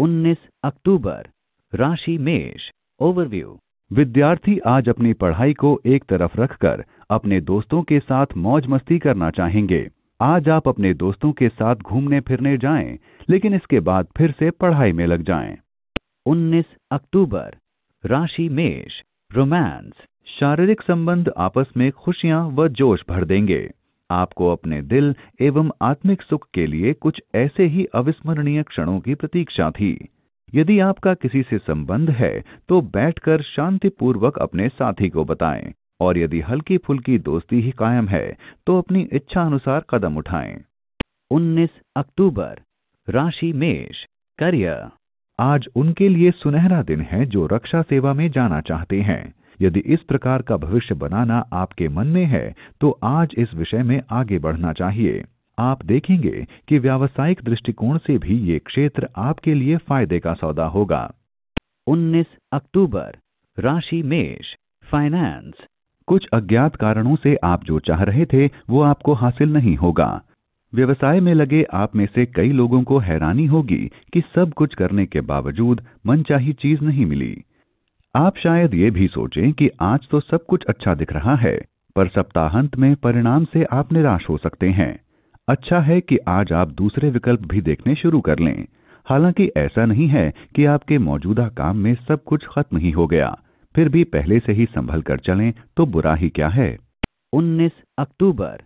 19 अक्टूबर राशि मेष ओवरव्यू विद्यार्थी आज अपनी पढ़ाई को एक तरफ रखकर अपने दोस्तों के साथ मौज मस्ती करना चाहेंगे आज आप अपने दोस्तों के साथ घूमने फिरने जाएं, लेकिन इसके बाद फिर से पढ़ाई में लग जाएं। 19 अक्टूबर राशि मेष रोमांस शारीरिक संबंध आपस में खुशियां व जोश भर देंगे आपको अपने दिल एवं आत्मिक सुख के लिए कुछ ऐसे ही अविस्मरणीय क्षणों की प्रतीक्षा थी यदि आपका किसी से संबंध है तो बैठकर शांतिपूर्वक अपने साथी को बताएं और यदि हल्की फुल्की दोस्ती ही कायम है तो अपनी इच्छा अनुसार कदम उठाएं 19 अक्टूबर राशि मेष करियर आज उनके लिए सुनहरा दिन है जो रक्षा सेवा में जाना चाहते हैं यदि इस प्रकार का भविष्य बनाना आपके मन में है तो आज इस विषय में आगे बढ़ना चाहिए आप देखेंगे कि व्यावसायिक दृष्टिकोण से भी ये क्षेत्र आपके लिए फायदे का सौदा होगा 19 अक्टूबर राशि मेष फाइनेंस कुछ अज्ञात कारणों से आप जो चाह रहे थे वो आपको हासिल नहीं होगा व्यवसाय में लगे आप में से कई लोगों को हैरानी होगी कि सब कुछ करने के बावजूद मनचाही चीज नहीं मिली आप शायद ये भी सोचें कि आज तो सब कुछ अच्छा दिख रहा है पर सप्ताहांत में परिणाम से आप निराश हो सकते हैं अच्छा है कि आज आप दूसरे विकल्प भी देखने शुरू कर लें हालांकि ऐसा नहीं है कि आपके मौजूदा काम में सब कुछ खत्म ही हो गया फिर भी पहले से ही संभल कर चलें तो बुरा ही क्या है 19 अक्टूबर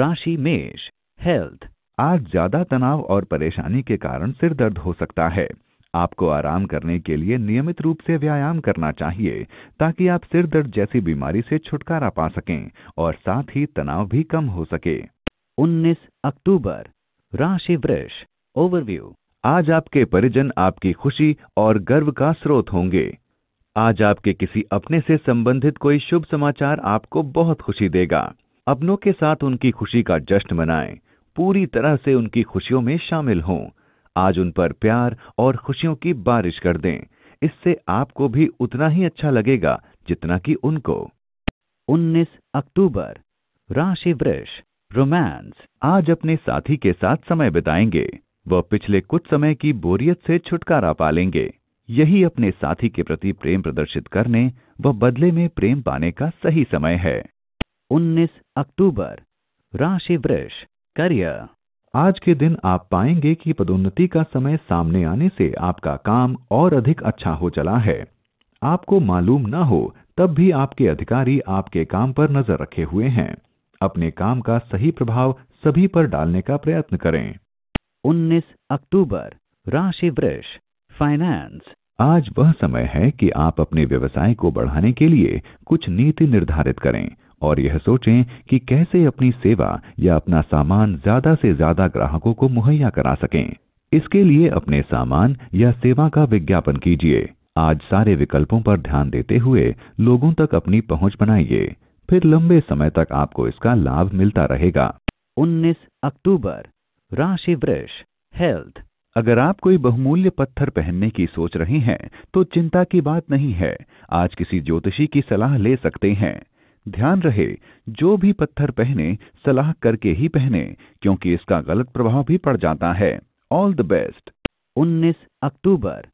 राशि मेष हेल्थ आज ज्यादा तनाव और परेशानी के कारण सिर दर्द हो सकता है आपको आराम करने के लिए नियमित रूप से व्यायाम करना चाहिए ताकि आप सिर दर्द जैसी बीमारी से छुटकारा पा सकें और साथ ही तनाव भी कम हो सके 19 अक्टूबर राशि वृक्ष ओवरव्यू आज आपके परिजन आपकी खुशी और गर्व का स्रोत होंगे आज आपके किसी अपने से संबंधित कोई शुभ समाचार आपको बहुत खुशी देगा अपनों के साथ उनकी खुशी का जश्न मनाएं पूरी तरह से उनकी खुशियों में शामिल हों आज उन पर प्यार और खुशियों की बारिश कर दें इससे आपको भी उतना ही अच्छा लगेगा जितना कि उनको 19 अक्टूबर राशि वृष रोमांस आज अपने साथी के साथ समय बिताएंगे वह पिछले कुछ समय की बोरियत से छुटकारा पा लेंगे यही अपने साथी के प्रति प्रेम प्रदर्शित करने व बदले में प्रेम पाने का सही समय है 19 अक्टूबर राशि वृष करियर आज के दिन आप पाएंगे कि पदोन्नति का समय सामने आने से आपका काम और अधिक अच्छा हो चला है आपको मालूम न हो तब भी आपके अधिकारी आपके काम पर नजर रखे हुए हैं अपने काम का सही प्रभाव सभी पर डालने का प्रयत्न करें 19 अक्टूबर राशि वृक्ष फाइनेंस आज वह समय है कि आप अपने व्यवसाय को बढ़ाने के लिए कुछ नीति निर्धारित करें और यह सोचें कि कैसे अपनी सेवा या अपना सामान ज्यादा से ज्यादा ग्राहकों को मुहैया करा सकें इसके लिए अपने सामान या सेवा का विज्ञापन कीजिए आज सारे विकल्पों पर ध्यान देते हुए लोगों तक अपनी पहुंच बनाइए फिर लंबे समय तक आपको इसका लाभ मिलता रहेगा 19 अक्टूबर राशि वृक्ष हेल्थ अगर आप कोई बहुमूल्य पत्थर पहनने की सोच रहे हैं तो चिंता की बात नहीं है आज किसी ज्योतिषी की सलाह ले सकते हैं ध्यान रहे जो भी पत्थर पहने सलाह करके ही पहने क्योंकि इसका गलत प्रभाव भी पड़ जाता है ऑल द बेस्ट 19 अक्टूबर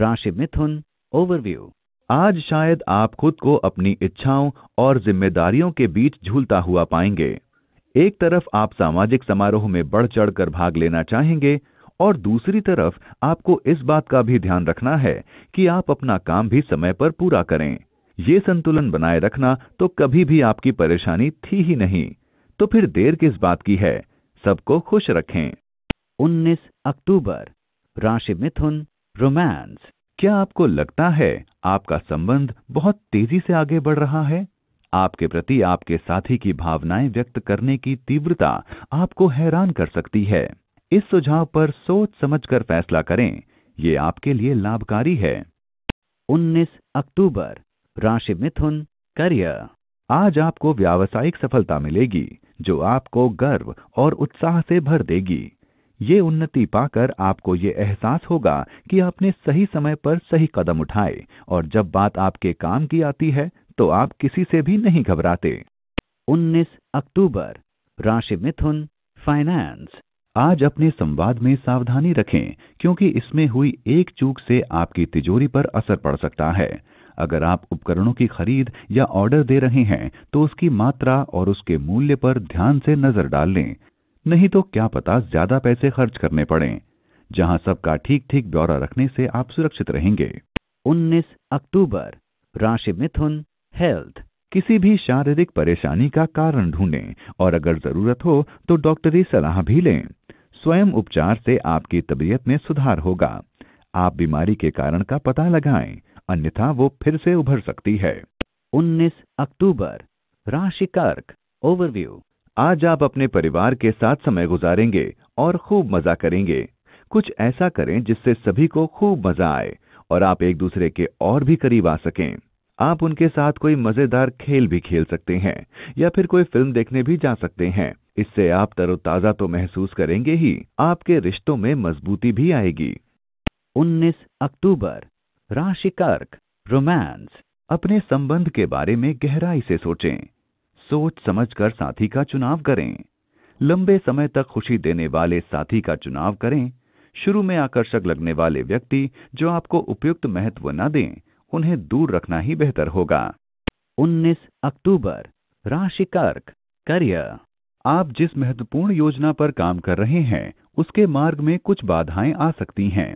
राशि मिथुन ओवरव्यू आज शायद आप खुद को अपनी इच्छाओं और जिम्मेदारियों के बीच झूलता हुआ पाएंगे एक तरफ आप सामाजिक समारोह में बढ़ चढ़ कर भाग लेना चाहेंगे और दूसरी तरफ आपको इस बात का भी ध्यान रखना है कि आप अपना काम भी समय पर पूरा करें ये संतुलन बनाए रखना तो कभी भी आपकी परेशानी थी ही नहीं तो फिर देर किस बात की है सबको खुश रखें 19 अक्टूबर राशि मिथुन रोमांस क्या आपको लगता है आपका संबंध बहुत तेजी से आगे बढ़ रहा है आपके प्रति आपके साथी की भावनाएं व्यक्त करने की तीव्रता आपको हैरान कर सकती है इस सुझाव पर सोच समझकर फैसला करें ये आपके लिए लाभकारी है 19 अक्टूबर राशि मिथुन करियर आज आपको व्यावसायिक सफलता मिलेगी जो आपको गर्व और उत्साह से भर देगी ये उन्नति पाकर आपको ये एहसास होगा कि आपने सही समय पर सही कदम उठाए और जब बात आपके काम की आती है तो आप किसी से भी नहीं घबराते 19 अक्टूबर राशि मिथुन फाइनेंस आज अपने संवाद में सावधानी रखें क्योंकि इसमें हुई एक चूक से आपकी तिजोरी पर असर पड़ सकता है अगर आप उपकरणों की खरीद या ऑर्डर दे रहे हैं तो उसकी मात्रा और उसके मूल्य पर ध्यान से नजर डाल लें नहीं तो क्या पता ज्यादा पैसे खर्च करने पड़े जहां सबका ठीक ठीक ब्यौरा रखने से आप सुरक्षित रहेंगे 19 अक्टूबर राशि मिथुन हेल्थ किसी भी शारीरिक परेशानी का कारण ढूंढें और अगर जरूरत हो तो डॉक्टरी सलाह भी लें स्वयं उपचार से आपकी तबीयत में सुधार होगा आप बीमारी के कारण का पता लगाएं अन्यथा वो फिर से उभर सकती है 19 अक्टूबर राशि कर्क ओवरव्यू आज आप अपने परिवार के साथ समय गुजारेंगे और खूब मजा करेंगे कुछ ऐसा करें जिससे सभी को खूब मजा आए और आप एक दूसरे के और भी करीब आ सकें आप उनके साथ कोई मजेदार खेल भी खेल सकते हैं या फिर कोई फिल्म देखने भी जा सकते हैं इससे आप तरोताजा तो महसूस करेंगे ही आपके रिश्तों में मजबूती भी आएगी 19 अक्टूबर राशि कर्क रोमांस अपने संबंध के बारे में गहराई से सोचें सोच समझकर साथी का चुनाव करें लंबे समय तक खुशी देने वाले साथी का चुनाव करें शुरू में आकर्षक लगने वाले व्यक्ति जो आपको उपयुक्त महत्व न दें उन्हें दूर रखना ही बेहतर होगा 19 अक्टूबर राशि कर्क करियर आप जिस महत्वपूर्ण योजना पर काम कर रहे हैं उसके मार्ग में कुछ बाधाएं आ सकती हैं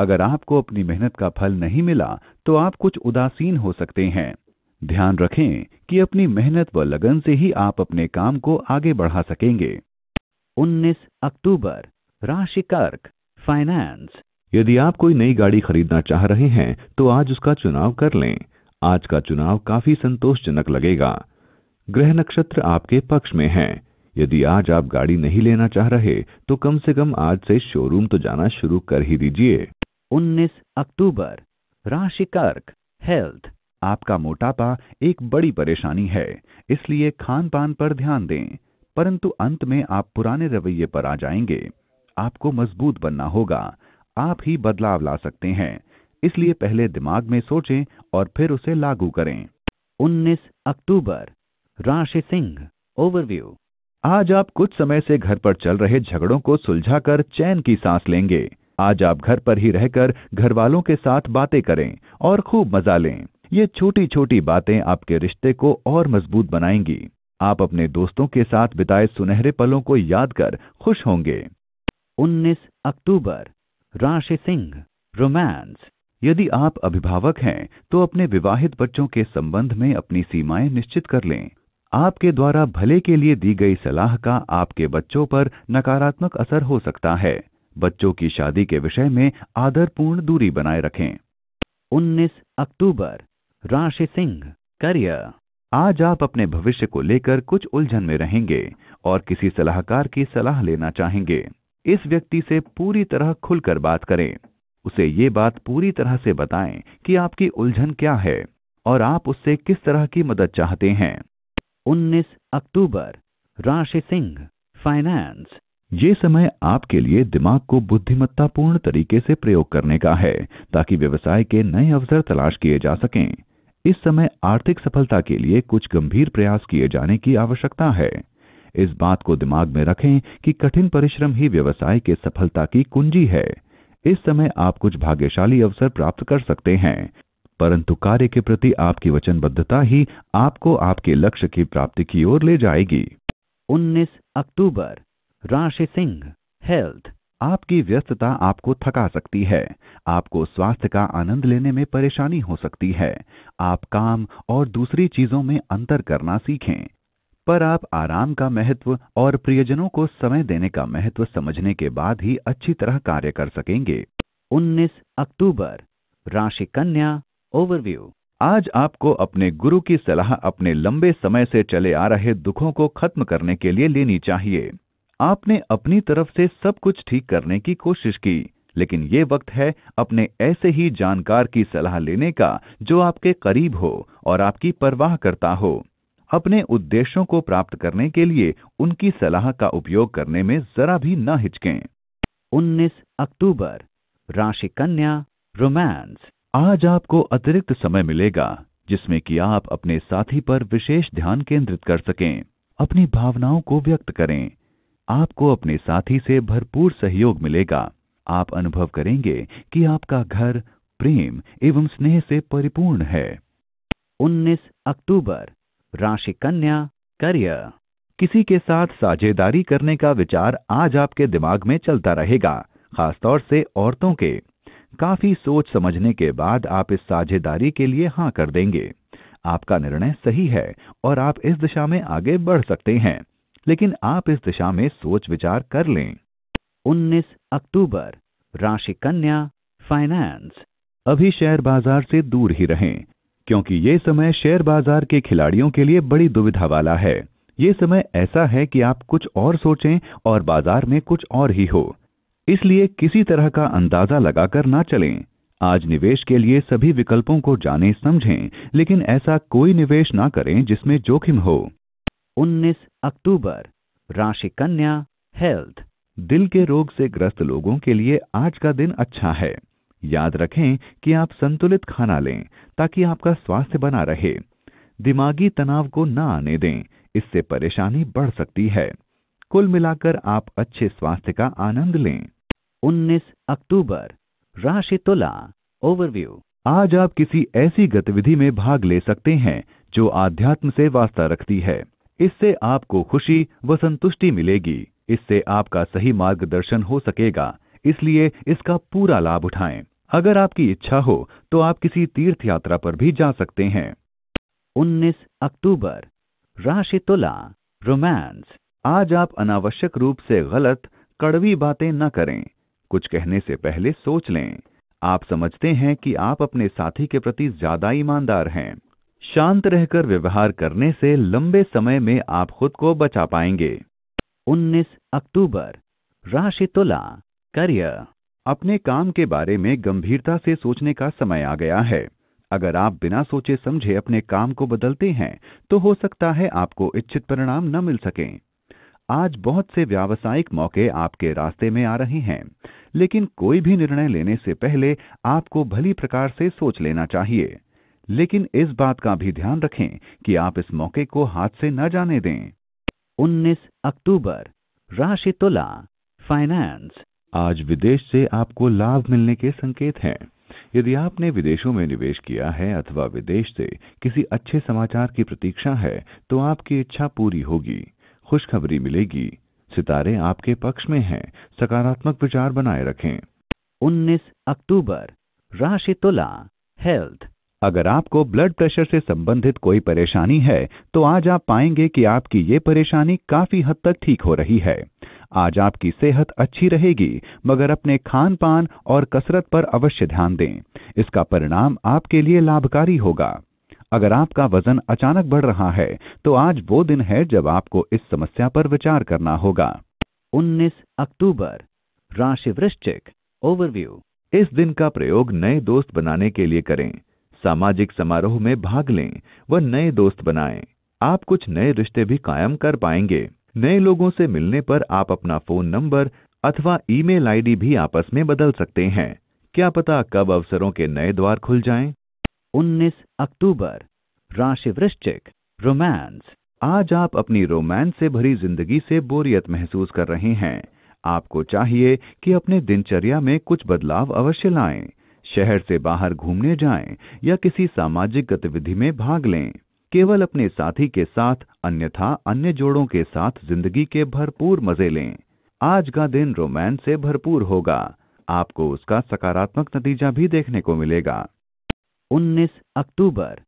अगर आपको अपनी मेहनत का फल नहीं मिला तो आप कुछ उदासीन हो सकते हैं ध्यान रखें कि अपनी मेहनत व लगन से ही आप अपने काम को आगे बढ़ा सकेंगे 19 अक्टूबर राशि कर्क फाइनेंस यदि आप कोई नई गाड़ी खरीदना चाह रहे हैं तो आज उसका चुनाव कर लें आज का चुनाव काफी संतोषजनक लगेगा ग्रह नक्षत्र आपके पक्ष में है यदि आज आप गाड़ी नहीं लेना चाह रहे तो कम से कम आज से शोरूम तो जाना शुरू कर ही दीजिए 19 अक्टूबर राशि कर्क हेल्थ आपका मोटापा एक बड़ी परेशानी है इसलिए खान पान पर ध्यान दें परंतु अंत में आप पुराने रवैये पर आ जाएंगे आपको मजबूत बनना होगा आप ही बदलाव ला सकते हैं इसलिए पहले दिमाग में सोचें और फिर उसे लागू करें 19 अक्टूबर राशि सिंह ओवरव्यू आज आप कुछ समय से घर पर चल रहे झगड़ों को सुलझाकर चैन की सांस लेंगे आज आप घर पर ही रहकर घर वालों के साथ बातें करें और खूब मजा लें ये छोटी छोटी बातें आपके रिश्ते को और मजबूत बनाएंगी आप अपने दोस्तों के साथ बिताए सुनहरे पलों को याद कर खुश होंगे 19 अक्टूबर राशि सिंह रोमांस यदि आप अभिभावक हैं तो अपने विवाहित बच्चों के संबंध में अपनी सीमाएं निश्चित कर लें आपके द्वारा भले के लिए दी गई सलाह का आपके बच्चों पर नकारात्मक असर हो सकता है बच्चों की शादी के विषय में आदरपूर्ण दूरी बनाए रखें 19 अक्टूबर राशि सिंह करियर आज आप अपने भविष्य को लेकर कुछ उलझन में रहेंगे और किसी सलाहकार की सलाह लेना चाहेंगे इस व्यक्ति से पूरी तरह खुलकर बात करें उसे ये बात पूरी तरह से बताएं कि आपकी उलझन क्या है और आप उससे किस तरह की मदद चाहते हैं 19 अक्टूबर राशि सिंह फाइनेंस ये समय आपके लिए दिमाग को बुद्धिमत्तापूर्ण तरीके से प्रयोग करने का है ताकि व्यवसाय के नए अवसर तलाश किए जा सकें इस समय आर्थिक सफलता के लिए कुछ गंभीर प्रयास किए जाने की आवश्यकता है इस बात को दिमाग में रखें कि कठिन परिश्रम ही व्यवसाय के सफलता की कुंजी है इस समय आप कुछ भाग्यशाली अवसर प्राप्त कर सकते हैं परंतु कार्य के प्रति आपकी वचनबद्धता ही आपको आपके लक्ष्य की प्राप्ति की ओर ले जाएगी 19 अक्टूबर राशि सिंह हेल्थ आपकी व्यस्तता आपको थका सकती है आपको स्वास्थ्य का आनंद लेने में परेशानी हो सकती है आप काम और दूसरी चीजों में अंतर करना सीखें पर आप आराम का महत्व और प्रियजनों को समय देने का महत्व समझने के बाद ही अच्छी तरह कार्य कर सकेंगे 19 अक्टूबर राशि कन्या ओवरव्यू आज आपको अपने गुरु की सलाह अपने लंबे समय से चले आ रहे दुखों को खत्म करने के लिए लेनी चाहिए आपने अपनी तरफ से सब कुछ ठीक करने की कोशिश की लेकिन ये वक्त है अपने ऐसे ही जानकार की सलाह लेने का जो आपके करीब हो और आपकी परवाह करता हो अपने उद्देश्यों को प्राप्त करने के लिए उनकी सलाह का उपयोग करने में जरा भी न हिचकें 19 अक्टूबर राशि कन्या रोमांस आज आपको अतिरिक्त समय मिलेगा जिसमें कि आप अपने साथी पर विशेष ध्यान केंद्रित कर सकें अपनी भावनाओं को व्यक्त करें आपको अपने साथी से भरपूर सहयोग मिलेगा आप अनुभव करेंगे कि आपका घर प्रेम एवं स्नेह से परिपूर्ण है 19 अक्टूबर राशि कन्या करियर किसी के साथ साझेदारी करने का विचार आज आपके दिमाग में चलता रहेगा खासतौर से औरतों के काफी सोच समझने के बाद आप इस साझेदारी के लिए हाँ कर देंगे आपका निर्णय सही है और आप इस दिशा में आगे बढ़ सकते हैं लेकिन आप इस दिशा में सोच विचार कर लें 19 अक्टूबर राशि कन्या फाइनेंस अभी शेयर बाजार से दूर ही रहें क्योंकि ये समय शेयर बाजार के खिलाड़ियों के लिए बड़ी दुविधा वाला है ये समय ऐसा है कि आप कुछ और सोचें और बाजार में कुछ और ही हो इसलिए किसी तरह का अंदाजा लगाकर ना चलें आज निवेश के लिए सभी विकल्पों को जाने समझें लेकिन ऐसा कोई निवेश ना करें जिसमें जोखिम हो 19 अक्टूबर राशि कन्या हेल्थ दिल के रोग से ग्रस्त लोगों के लिए आज का दिन अच्छा है याद रखें कि आप संतुलित खाना लें ताकि आपका स्वास्थ्य बना रहे दिमागी तनाव को न आने दें इससे परेशानी बढ़ सकती है कुल मिलाकर आप अच्छे स्वास्थ्य का आनंद लें 19 अक्टूबर राशि तुला ओवरव्यू आज आप किसी ऐसी गतिविधि में भाग ले सकते हैं जो आध्यात्म से वास्ता रखती है इससे आपको खुशी व संतुष्टि मिलेगी इससे आपका सही मार्गदर्शन हो सकेगा इसलिए इसका पूरा लाभ उठाएं। अगर आपकी इच्छा हो तो आप किसी तीर्थ यात्रा पर भी जा सकते हैं 19 अक्टूबर राशि तुला रोमांस आज आप अनावश्यक रूप से गलत कड़वी बातें न करें कुछ कहने से पहले सोच लें आप समझते हैं कि आप अपने साथी के प्रति ज्यादा ईमानदार हैं शांत रहकर व्यवहार करने से लंबे समय में आप खुद को बचा पाएंगे 19 अक्टूबर राशि तुला करियर अपने काम के बारे में गंभीरता से सोचने का समय आ गया है अगर आप बिना सोचे समझे अपने काम को बदलते हैं तो हो सकता है आपको इच्छित परिणाम न मिल सके आज बहुत से व्यावसायिक मौके आपके रास्ते में आ रहे हैं लेकिन कोई भी निर्णय लेने से पहले आपको भली प्रकार से सोच लेना चाहिए लेकिन इस बात का भी ध्यान रखें कि आप इस मौके को हाथ से न जाने दें 19 अक्टूबर राशि तुला फाइनेंस आज विदेश से आपको लाभ मिलने के संकेत हैं यदि आपने विदेशों में निवेश किया है अथवा विदेश से किसी अच्छे समाचार की प्रतीक्षा है तो आपकी इच्छा पूरी होगी खुशखबरी मिलेगी सितारे आपके पक्ष में हैं सकारात्मक विचार बनाए रखें 19 अक्टूबर राशि तुला हेल्थ अगर आपको ब्लड प्रेशर से संबंधित कोई परेशानी है तो आज आप पाएंगे कि आपकी ये परेशानी काफी हद तक ठीक हो रही है आज आपकी सेहत अच्छी रहेगी मगर अपने खान पान और कसरत पर अवश्य ध्यान दें इसका परिणाम आपके लिए लाभकारी होगा अगर आपका वजन अचानक बढ़ रहा है तो आज वो दिन है जब आपको इस समस्या पर विचार करना होगा 19 अक्टूबर राशि वृश्चिक ओवरव्यू इस दिन का प्रयोग नए दोस्त बनाने के लिए करें सामाजिक समारोह में भाग लें व नए दोस्त बनाएं आप कुछ नए रिश्ते भी कायम कर पाएंगे नए लोगों से मिलने पर आप अपना फोन नंबर अथवा ईमेल आईडी भी आपस में बदल सकते हैं क्या पता कब अवसरों के नए द्वार खुल जाएं? 19 अक्टूबर राशि वृश्चिक रोमांस आज आप अपनी रोमांस से भरी जिंदगी से बोरियत महसूस कर रहे हैं आपको चाहिए कि अपने दिनचर्या में कुछ बदलाव अवश्य लाएं शहर से बाहर घूमने जाएं या किसी सामाजिक गतिविधि में भाग लें केवल अपने साथी के साथ अन्यथा अन्य जोड़ों के साथ जिंदगी के भरपूर मजे लें आज का दिन रोमांस से भरपूर होगा आपको उसका सकारात्मक नतीजा भी देखने को मिलेगा 19 अक्टूबर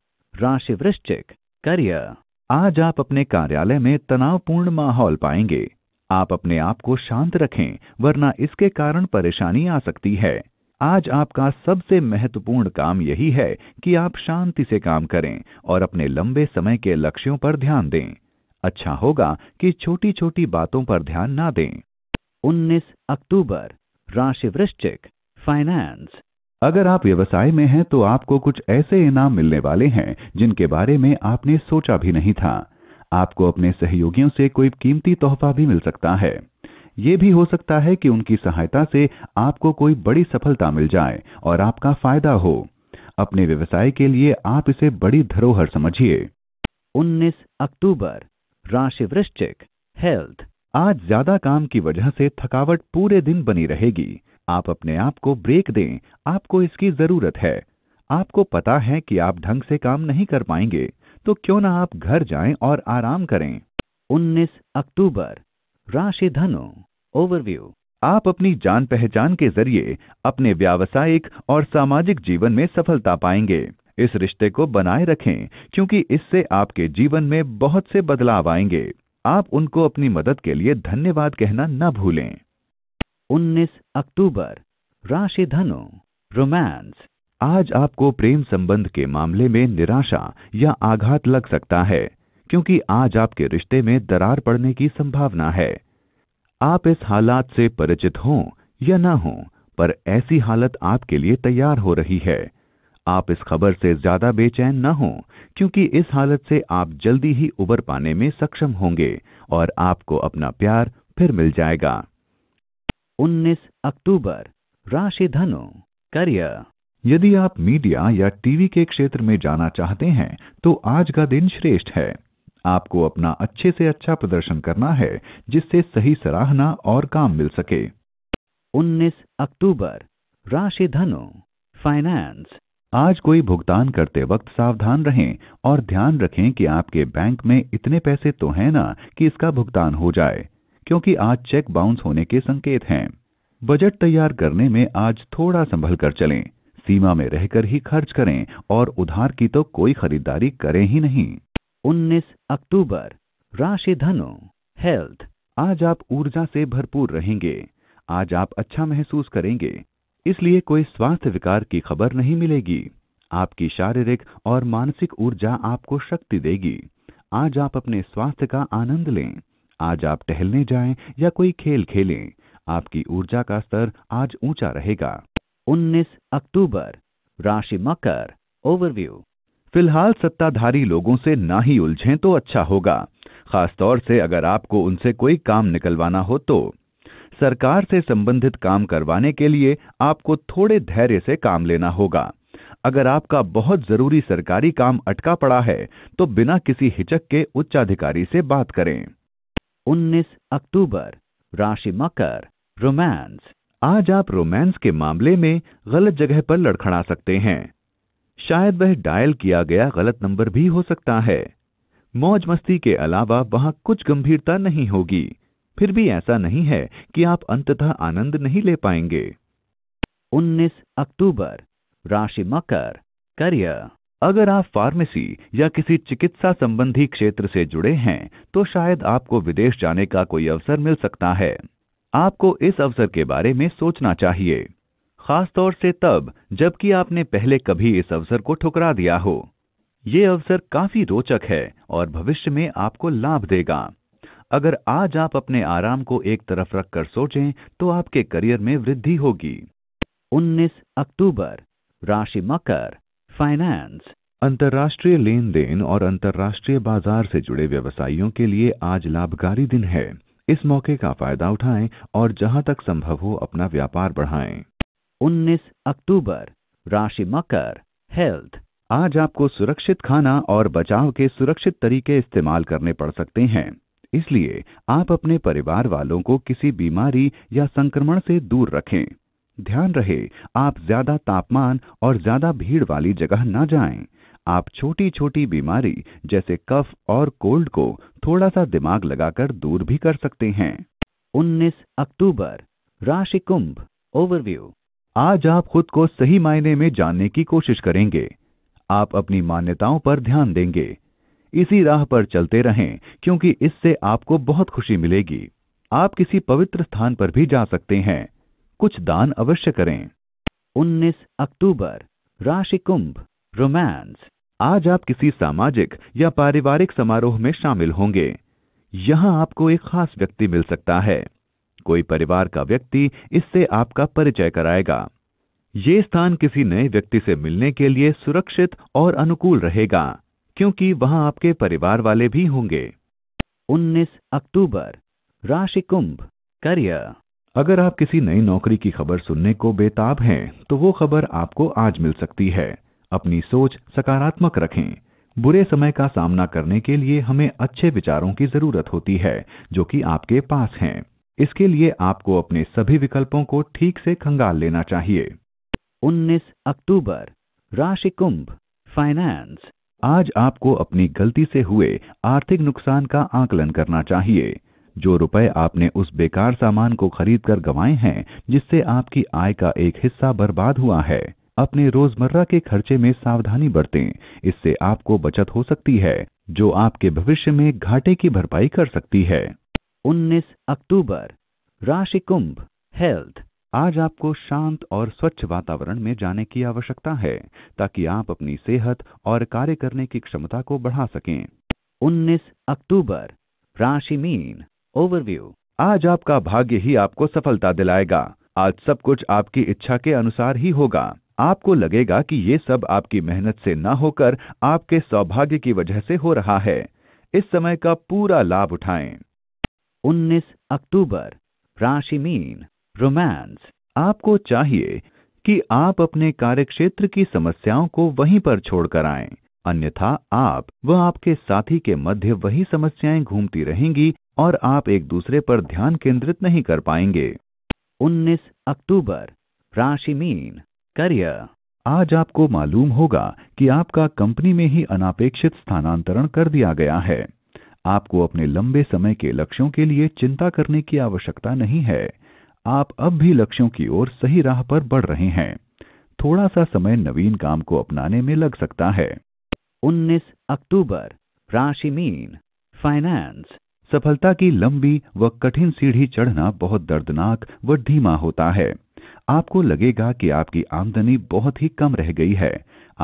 राशि वृश्चिक करियर आज आप अपने कार्यालय में तनावपूर्ण माहौल पाएंगे आप अपने आप को शांत रखें वरना इसके कारण परेशानी आ सकती है आज आपका सबसे महत्वपूर्ण काम यही है कि आप शांति से काम करें और अपने लंबे समय के लक्ष्यों पर ध्यान दें अच्छा होगा कि छोटी छोटी बातों पर ध्यान ना दें 19 अक्टूबर राशि वृश्चिक फाइनेंस अगर आप व्यवसाय में हैं तो आपको कुछ ऐसे इनाम मिलने वाले हैं जिनके बारे में आपने सोचा भी नहीं था आपको अपने सहयोगियों से कोई कीमती तोहफा भी मिल सकता है ये भी हो सकता है कि उनकी सहायता से आपको कोई बड़ी सफलता मिल जाए और आपका फायदा हो अपने व्यवसाय के लिए आप इसे बड़ी धरोहर समझिए 19 अक्टूबर राशि वृश्चिक हेल्थ आज ज्यादा काम की वजह से थकावट पूरे दिन बनी रहेगी आप अपने आप को ब्रेक दें आपको इसकी जरूरत है आपको पता है कि आप ढंग से काम नहीं कर पाएंगे तो क्यों ना आप घर जाएं और आराम करें 19 अक्टूबर राशि धनु ओवरव्यू आप अपनी जान पहचान के जरिए अपने व्यावसायिक और सामाजिक जीवन में सफलता पाएंगे इस रिश्ते को बनाए रखें क्योंकि इससे आपके जीवन में बहुत से बदलाव आएंगे आप उनको अपनी मदद के लिए धन्यवाद कहना न भूलें 19 अक्टूबर राशि धनु रोमांस आज आपको प्रेम संबंध के मामले में निराशा या आघात लग सकता है क्योंकि आज आपके रिश्ते में दरार पड़ने की संभावना है आप इस हालात से परिचित हों या ना हों पर ऐसी हालत आपके लिए तैयार हो रही है आप इस खबर से ज्यादा बेचैन न हों क्योंकि इस हालत से आप जल्दी ही उबर पाने में सक्षम होंगे और आपको अपना प्यार फिर मिल जाएगा 19 अक्टूबर राशि धनु करियर यदि आप मीडिया या टीवी के क्षेत्र में जाना चाहते हैं तो आज का दिन श्रेष्ठ है आपको अपना अच्छे से अच्छा प्रदर्शन करना है जिससे सही सराहना और काम मिल सके 19 अक्टूबर राशि धनु फाइनेंस आज कोई भुगतान करते वक्त सावधान रहें और ध्यान रखें कि आपके बैंक में इतने पैसे तो हैं ना कि इसका भुगतान हो जाए क्योंकि आज चेक बाउंस होने के संकेत हैं बजट तैयार करने में आज थोड़ा संभल कर चलें सीमा में रहकर ही खर्च करें और उधार की तो कोई खरीदारी करें ही नहीं 19 अक्टूबर राशि धनु हेल्थ आज आप ऊर्जा से भरपूर रहेंगे आज आप अच्छा महसूस करेंगे इसलिए कोई स्वास्थ्य विकार की खबर नहीं मिलेगी आपकी शारीरिक और मानसिक ऊर्जा आपको शक्ति देगी आज आप अपने स्वास्थ्य का आनंद लें आज आप टहलने जाएं या कोई खेल खेलें आपकी ऊर्जा का स्तर आज ऊंचा रहेगा 19 अक्टूबर राशि मकर ओवरव्यू फिलहाल सत्ताधारी लोगों से ना ही उलझें तो अच्छा होगा खासतौर से अगर आपको उनसे कोई काम निकलवाना हो तो सरकार से संबंधित काम करवाने के लिए आपको थोड़े धैर्य से काम लेना होगा अगर आपका बहुत जरूरी सरकारी काम अटका पड़ा है तो बिना किसी हिचक के उच्चाधिकारी से बात करें 19 अक्टूबर राशि मकर रोमांस आज आप रोमांस के मामले में गलत जगह पर लड़खड़ा सकते हैं शायद वह डायल किया गया गलत नंबर भी हो सकता है मौज मस्ती के अलावा वहां कुछ गंभीरता नहीं होगी फिर भी ऐसा नहीं है कि आप अंततः आनंद नहीं ले पाएंगे 19 अक्टूबर राशि मकर करियर अगर आप फार्मेसी या किसी चिकित्सा संबंधी क्षेत्र से जुड़े हैं तो शायद आपको विदेश जाने का कोई अवसर मिल सकता है आपको इस अवसर के बारे में सोचना चाहिए खास तौर से तब जबकि आपने पहले कभी इस अवसर को ठुकरा दिया हो ये अवसर काफी रोचक है और भविष्य में आपको लाभ देगा अगर आज आप अपने आराम को एक तरफ रखकर सोचें तो आपके करियर में वृद्धि होगी 19 अक्टूबर राशि मकर फाइनेंस अंतर्राष्ट्रीय लेन देन और अंतर्राष्ट्रीय बाजार से जुड़े व्यवसायियों के लिए आज लाभकारी दिन है इस मौके का फायदा उठाएं और जहां तक संभव हो अपना व्यापार बढ़ाएं 19 अक्टूबर राशि मकर हेल्थ आज आपको सुरक्षित खाना और बचाव के सुरक्षित तरीके इस्तेमाल करने पड़ सकते हैं इसलिए आप अपने परिवार वालों को किसी बीमारी या संक्रमण से दूर रखें ध्यान रहे आप ज्यादा तापमान और ज्यादा भीड़ वाली जगह न जाएं। आप छोटी छोटी बीमारी जैसे कफ और कोल्ड को थोड़ा सा दिमाग लगाकर दूर भी कर सकते हैं 19 अक्टूबर राशि कुंभ ओवरव्यू आज आप खुद को सही मायने में जानने की कोशिश करेंगे आप अपनी मान्यताओं पर ध्यान देंगे इसी राह पर चलते रहें क्योंकि इससे आपको बहुत खुशी मिलेगी आप किसी पवित्र स्थान पर भी जा सकते हैं कुछ दान अवश्य करें 19 अक्टूबर राशि कुंभ रोमांस आज आप किसी सामाजिक या पारिवारिक समारोह में शामिल होंगे यहां आपको एक खास व्यक्ति मिल सकता है कोई परिवार का व्यक्ति इससे आपका परिचय कराएगा ये स्थान किसी नए व्यक्ति से मिलने के लिए सुरक्षित और अनुकूल रहेगा क्योंकि वहां आपके परिवार वाले भी होंगे 19 अक्टूबर राशि कुंभ करियर अगर आप किसी नई नौकरी की खबर सुनने को बेताब हैं तो वो खबर आपको आज मिल सकती है अपनी सोच सकारात्मक रखें बुरे समय का सामना करने के लिए हमें अच्छे विचारों की जरूरत होती है जो कि आपके पास हैं इसके लिए आपको अपने सभी विकल्पों को ठीक से खंगाल लेना चाहिए 19 अक्टूबर राशि कुंभ फाइनेंस आज आपको अपनी गलती से हुए आर्थिक नुकसान का आकलन करना चाहिए जो रुपए आपने उस बेकार सामान को खरीद कर गंवाए हैं जिससे आपकी आय का एक हिस्सा बर्बाद हुआ है अपने रोजमर्रा के खर्चे में सावधानी बरतें इससे आपको बचत हो सकती है जो आपके भविष्य में घाटे की भरपाई कर सकती है 19 अक्टूबर राशि कुंभ हेल्थ आज आपको शांत और स्वच्छ वातावरण में जाने की आवश्यकता है ताकि आप अपनी सेहत और कार्य करने की क्षमता को बढ़ा सकें 19 अक्टूबर राशि मीन ओवरव्यू आज आपका भाग्य ही आपको सफलता दिलाएगा आज सब कुछ आपकी इच्छा के अनुसार ही होगा आपको लगेगा कि ये सब आपकी मेहनत से ना होकर आपके सौभाग्य की वजह से हो रहा है इस समय का पूरा लाभ उठाएं 19 अक्टूबर राशि मीन रोमांस आपको चाहिए कि आप अपने कार्यक्षेत्र की समस्याओं को वहीं पर छोड़कर आएं अन्यथा आप व आपके साथी के मध्य वही समस्याएं घूमती रहेंगी और आप एक दूसरे पर ध्यान केंद्रित नहीं कर पाएंगे 19 अक्टूबर राशि मीन करियर आज आपको मालूम होगा कि आपका कंपनी में ही अनापेक्षित स्थानांतरण कर दिया गया है आपको अपने लंबे समय के लक्ष्यों के लिए चिंता करने की आवश्यकता नहीं है आप अब भी लक्ष्यों की ओर सही राह पर बढ़ रहे हैं थोड़ा सा समय नवीन काम को अपनाने में लग सकता है 19 अक्टूबर राशि मीन फाइनेंस सफलता की लंबी व कठिन सीढ़ी चढ़ना बहुत दर्दनाक व धीमा होता है आपको लगेगा कि आपकी आमदनी बहुत ही कम रह गई है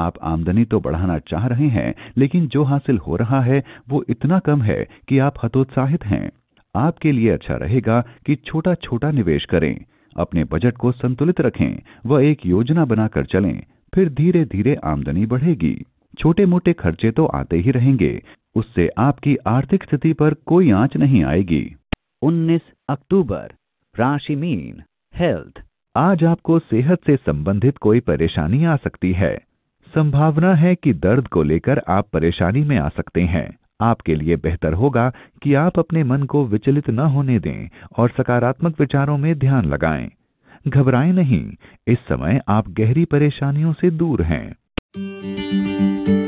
आप आमदनी तो बढ़ाना चाह रहे हैं लेकिन जो हासिल हो रहा है वो इतना कम है कि आप हतोत्साहित हैं आपके लिए अच्छा रहेगा कि छोटा छोटा निवेश करें अपने बजट को संतुलित रखें व एक योजना बनाकर चलें फिर धीरे धीरे आमदनी बढ़ेगी छोटे मोटे खर्चे तो आते ही रहेंगे उससे आपकी आर्थिक स्थिति पर कोई आंच नहीं आएगी 19 अक्टूबर राशि मीन हेल्थ आज आपको सेहत से संबंधित कोई परेशानी आ सकती है संभावना है कि दर्द को लेकर आप परेशानी में आ सकते हैं आपके लिए बेहतर होगा कि आप अपने मन को विचलित न होने दें और सकारात्मक विचारों में ध्यान लगाएं। घबराएं नहीं इस समय आप गहरी परेशानियों से दूर हैं